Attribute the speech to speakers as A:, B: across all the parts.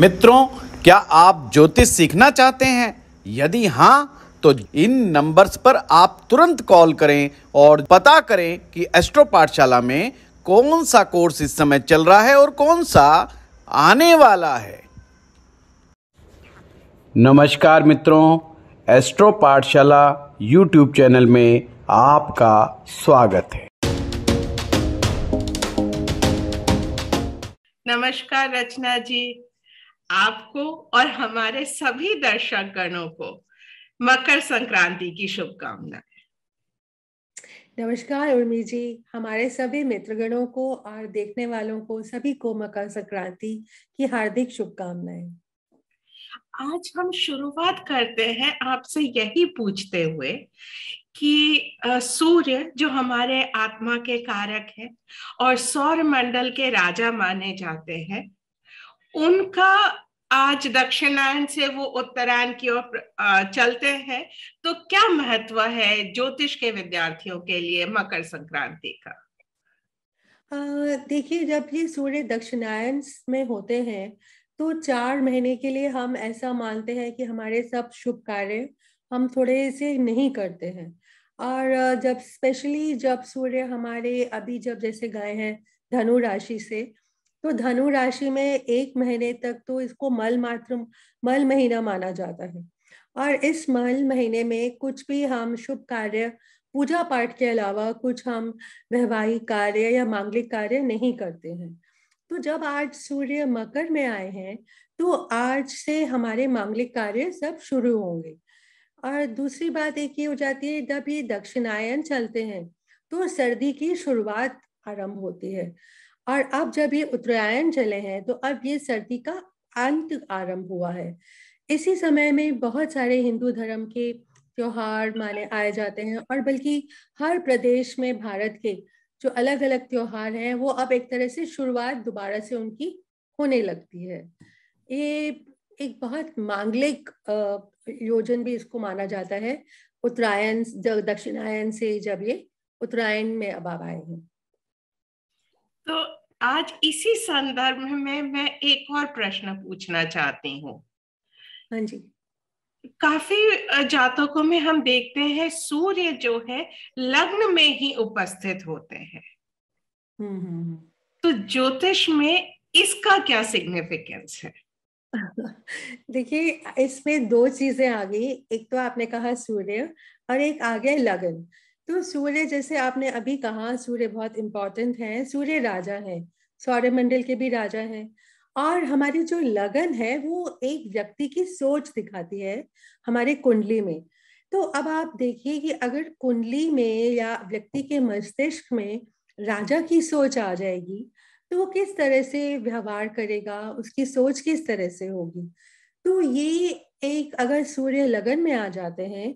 A: मित्रों क्या आप ज्योतिष सीखना चाहते हैं यदि हाँ तो इन नंबर्स पर आप तुरंत कॉल करें और पता करें कि एस्ट्रो पाठशाला में कौन सा कोर्स इस समय चल रहा है और कौन सा आने वाला है नमस्कार मित्रों एस्ट्रो पाठशाला यूट्यूब चैनल में आपका स्वागत है नमस्कार रचना जी आपको और हमारे सभी दर्शक गणों को मकर संक्रांति की शुभकामनाएं
B: नमस्कार उर्मी जी हमारे सभी मित्रगणों को और देखने वालों को सभी को मकर संक्रांति की हार्दिक शुभकामनाएं
A: आज हम शुरुआत करते हैं आपसे यही पूछते हुए कि सूर्य जो हमारे आत्मा के कारक है और सौर मंडल के राजा माने जाते हैं उनका आज दक्षिणायन से वो उत्तरायण की ओर चलते हैं तो क्या महत्व है ज्योतिष के विद्यार्थियों के लिए मकर संक्रांति का
B: देखिए जब ये सूर्य दक्षिणायन में होते हैं तो चार महीने के लिए हम ऐसा मानते हैं कि हमारे सब शुभ कार्य हम थोड़े से नहीं करते हैं और जब स्पेशली जब सूर्य हमारे अभी जब जैसे गए हैं धनु राशि से तो धनु राशि में एक महीने तक तो इसको मल मात्र मल महीना माना जाता है और इस मल महीने में कुछ भी हम शुभ कार्य पूजा पाठ के अलावा कुछ हम वैवाहिक कार्य या मांगलिक कार्य नहीं करते हैं तो जब आज सूर्य मकर में आए हैं तो आज से हमारे मांगलिक कार्य सब शुरू होंगे और दूसरी बात एक ये हो जाती है जब ये दक्षिणायन चलते हैं तो सर्दी की शुरुआत आरंभ होती है और अब जब ये उत्तरायण चले हैं तो अब ये सर्दी का अंत आरंभ हुआ है इसी समय में बहुत सारे हिंदू धर्म के त्योहार माने आए जाते हैं और बल्कि हर प्रदेश में भारत के जो अलग अलग त्योहार हैं वो अब एक तरह से शुरुआत दोबारा से उनकी होने लगती है ये एक बहुत मांगलिक योजन भी इसको माना जाता है उत्तरायण दक्षिणायन से जब ये उत्तरायण में अब आए हैं
A: आज इसी संदर्भ में मैं एक और प्रश्न पूछना चाहती हूँ हाँ जी काफी जातकों में हम देखते हैं सूर्य जो है लग्न में ही उपस्थित होते हैं हम्म, हम्म, हम्म। तो ज्योतिष में इसका क्या सिग्निफिकेंस है
B: देखिए इसमें दो चीजें आ गई एक तो आपने कहा सूर्य और एक आ गया लगन तो सूर्य जैसे आपने अभी कहा सूर्य बहुत इम्पोर्टेंट है सूर्य राजा है सौरमंडल के भी राजा हैं और हमारी जो लगन है वो एक व्यक्ति की सोच दिखाती है हमारे कुंडली में तो अब आप देखिए कि अगर कुंडली में या व्यक्ति के मस्तिष्क में राजा की सोच आ जाएगी तो वो किस तरह से व्यवहार करेगा उसकी सोच किस तरह से होगी तो ये एक अगर सूर्य लगन में आ जाते हैं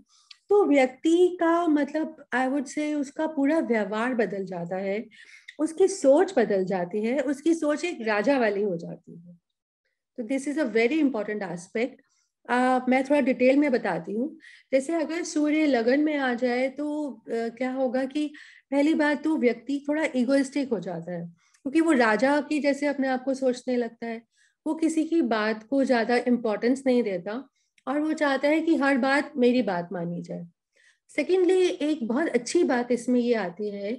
B: तो व्यक्ति का मतलब आई वुड से उसका पूरा व्यवहार बदल जाता है उसकी सोच बदल जाती है उसकी सोच एक राजा वाली हो जाती है तो this is a very important aspect Uh, मैं थोड़ा डिटेल में बताती हूँ जैसे अगर सूर्य लगन में आ जाए तो uh, क्या होगा कि पहली बात तो व्यक्ति थोड़ा इगोइस्टिक हो जाता है क्योंकि वो राजा की जैसे अपने आप को सोचने लगता है वो किसी की बात को ज़्यादा इम्पोर्टेंस नहीं देता और वो चाहता है कि हर बात मेरी बात मानी जाए सेकेंडली एक बहुत अच्छी बात इसमें ये आती है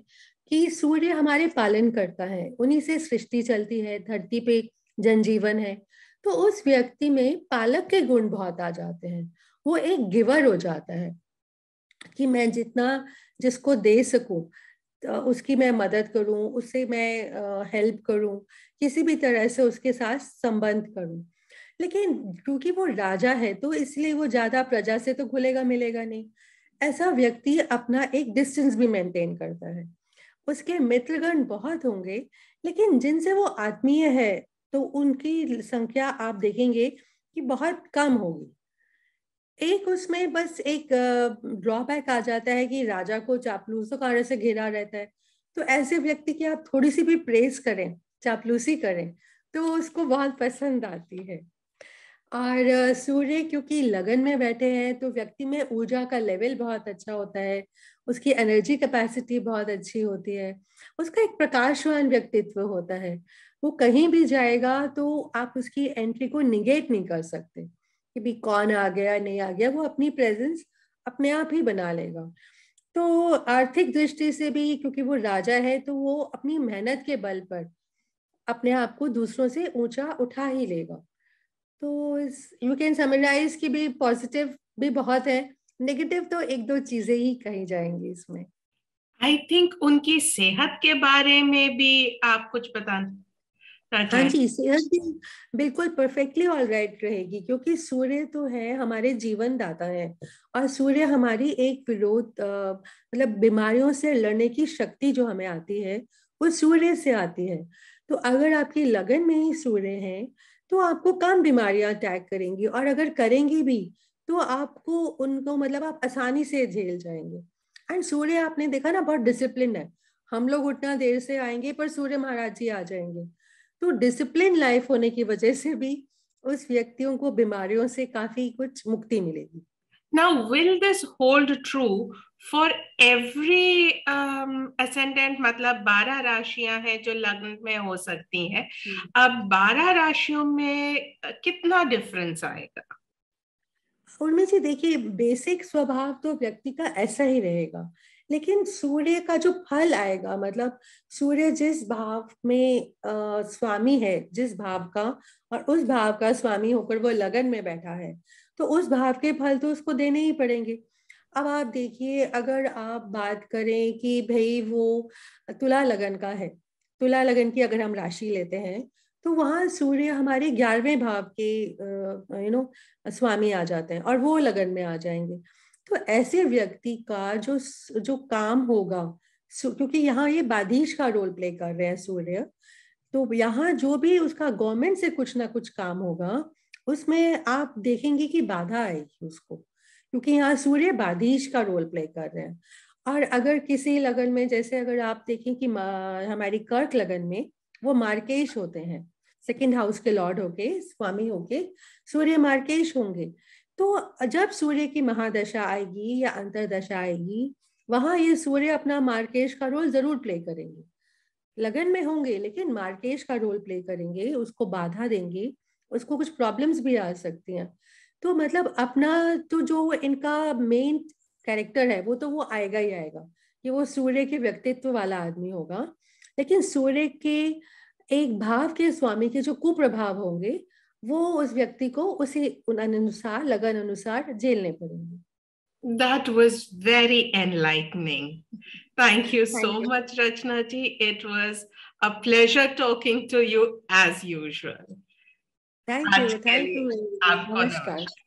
B: कि सूर्य हमारे पालन करता है उन्हीं से सृष्टि चलती है धरती पे जनजीवन है तो उस व्यक्ति में पालक के गुण बहुत आ जाते हैं वो एक गिवर हो जाता है कि मैं जितना जिसको दे सकूं उसकी मैं मदद करूं उससे मैं हेल्प करूं किसी भी तरह से उसके साथ संबंध करूं लेकिन क्योंकि वो राजा है तो इसलिए वो ज्यादा प्रजा से तो घुलेगा मिलेगा नहीं ऐसा व्यक्ति अपना एक डिस्टेंस भी मेंटेन करता है उसके मित्रगण बहुत होंगे लेकिन जिनसे वो आत्मीय है तो उनकी संख्या आप देखेंगे कि बहुत कम होगी एक उसमें बस एक ड्रॉबैक आ जाता है कि राजा को चापलूसों कार्य से घिरा रहता है तो ऐसे व्यक्ति की आप थोड़ी सी भी प्रेस करें चापलूसी करें तो उसको बहुत पसंद आती है और सूर्य क्योंकि लगन में बैठे हैं तो व्यक्ति में ऊर्जा का लेवल बहुत अच्छा होता है उसकी एनर्जी कैपेसिटी बहुत अच्छी होती है उसका एक प्रकाशवान व्यक्तित्व होता है वो कहीं भी जाएगा तो आप उसकी एंट्री को निगेट नहीं कर सकते कि भी कौन आ गया नहीं आ गया वो अपनी प्रेजेंस अपने आप ही बना लेगा तो आर्थिक दृष्टि से भी क्योंकि वो राजा है तो वो अपनी मेहनत के बल पर अपने आप को दूसरों से ऊंचा उठा ही लेगा तो यू कैन समराइज कि भी पॉजिटिव भी बहुत है नेगेटिव तो एक दो चीजें ही कही जाएंगी इसमें आई थिंक उनकी सेहत
A: के बारे में भी आप कुछ बताना
B: हाँ जी सेहत भी बिल्कुल परफेक्टली ऑल राइट रहेगी क्योंकि सूर्य तो है हमारे जीवन दाता है और सूर्य हमारी एक विरोध मतलब बीमारियों से लड़ने की शक्ति जो हमें आती है वो सूर्य से आती है तो अगर आपकी लगन में ही सूर्य है तो आपको कम बीमारियां अटैक करेंगी और अगर करेंगी भी तो आपको उनको मतलब आप आसानी से झेल जाएंगे एंड सूर्य आपने देखा ना बहुत डिसिप्लिन है हम लोग उतना देर से आएंगे पर सूर्य महाराज जी आ जाएंगे तो डिसिप्लिन लाइफ होने की वजह से भी उस व्यक्तियों को बीमारियों से काफी कुछ मुक्ति मिलेगी
A: Now, will this hold true for every um, ascendant? मतलब बारह राशियां हैं जो लग्न में हो सकती हैं हम्म। अब बारह राशियों में कितना difference आएगा
B: उनमें से देखिए बेसिक स्वभाव तो व्यक्ति का ऐसा ही रहेगा लेकिन सूर्य का जो फल आएगा मतलब सूर्य जिस भाव में आ, स्वामी है जिस भाव का और उस भाव का स्वामी होकर वो लगन में बैठा है तो उस भाव के फल तो उसको देने ही पड़ेंगे अब आप देखिए अगर आप बात करें कि भाई वो तुला लगन का है तुला लगन की अगर हम राशि लेते हैं तो वहाँ सूर्य हमारे ग्यारहवें भाव के यू नो स्वामी आ जाते हैं और वो लगन में आ जाएंगे तो ऐसे व्यक्ति का जो जो काम होगा क्योंकि यहाँ ये बाधिश का रोल प्ले कर रहे हैं सूर्य तो यहाँ जो भी उसका गवर्नमेंट से कुछ ना कुछ काम होगा उसमें आप देखेंगे कि बाधा आएगी उसको क्योंकि यहाँ सूर्य बाधिश का रोल प्ले कर रहे हैं और अगर किसी लगन में जैसे अगर आप देखें कि हमारी कर्क लगन में वो मार्केश होते हैं सेकेंड हाउस के लॉर्ड होके स्वामी होके सूर्य मार्केश होंगे तो जब सूर्य की महादशा आएगी या अंतरदशा आएगी वहां ये सूर्य अपना मार्केश का रोल जरूर प्ले करेंगे लगन में होंगे लेकिन मार्केश का रोल प्ले करेंगे उसको बाधा देंगे उसको कुछ प्रॉब्लम्स भी आ सकती हैं तो मतलब अपना तो जो इनका मेन कैरेक्टर है वो तो वो आएगा ही आएगा कि वो सूर्य के व्यक्तित्व वाला आदमी होगा लेकिन सूर्य के एक भाव के स्वामी के जो कुप्रभाव होंगे वो उस व्यक्ति को उसी अनुसार लगन अनुसार झेलने पड़ेंगे
A: That was very enlightening.
B: Thank you Thank so you.
A: much, Rachna ji. It was a pleasure talking to you as usual.
B: Thank you. Thank you. Namaskar.